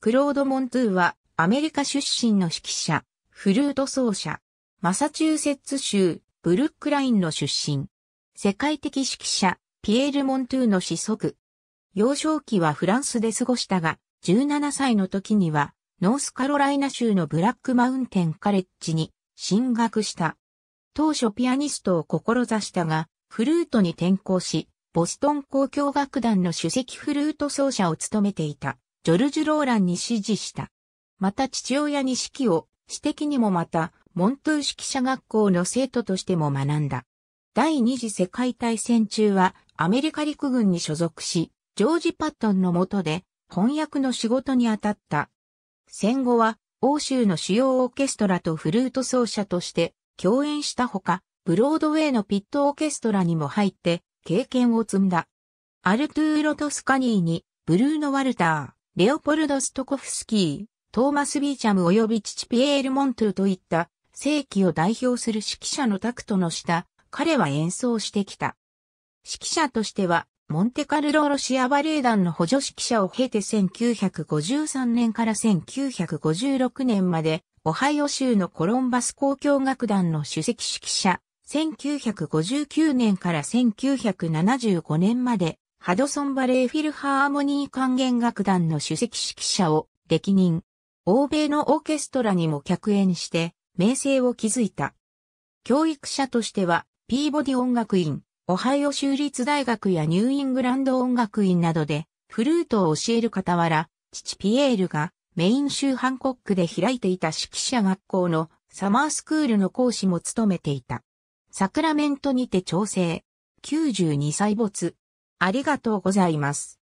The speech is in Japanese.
クロード・モントゥーはアメリカ出身の指揮者、フルート奏者、マサチューセッツ州ブルックラインの出身。世界的指揮者、ピエール・モントゥーの子息。幼少期はフランスで過ごしたが、17歳の時には、ノースカロライナ州のブラックマウンテンカレッジに進学した。当初ピアニストを志したが、フルートに転校し、ボストン交響楽団の首席フルート奏者を務めていた。ジョルジュ・ローランに指示した。また父親に指揮を、私的にもまた、モントゥー指揮者学校の生徒としても学んだ。第二次世界大戦中はアメリカ陸軍に所属し、ジョージ・パットンの下で翻訳の仕事に当たった。戦後は欧州の主要オーケストラとフルート奏者として共演したほか、ブロードウェイのピットオーケストラにも入って経験を積んだ。アルトゥーロ・トスカニーにブルーノ・ワルター、レオポルド・ストコフスキー、トーマス・ビーチャム及び父ピエール・モントゥといった世紀を代表する指揮者のタクトの下、彼は演奏してきた。指揮者としては、モンテカルロロシアバレエ団の補助指揮者を経て1953年から1956年まで、オハイオ州のコロンバス交響楽団の首席指揮者、1959年から1975年までハドソンバレーフィルハーモニー管弦楽団の首席指揮者を歴任。欧米のオーケストラにも客演して、名声を築いた。教育者としては、ピーボディ音楽院、オハイオ州立大学やニューイングランド音楽院などで、フルートを教える傍ら、父ピエールがメイン州ハンコックで開いていた指揮者学校のサマースクールの講師も務めていた。サクラメントにて調整。92歳没。ありがとうございます。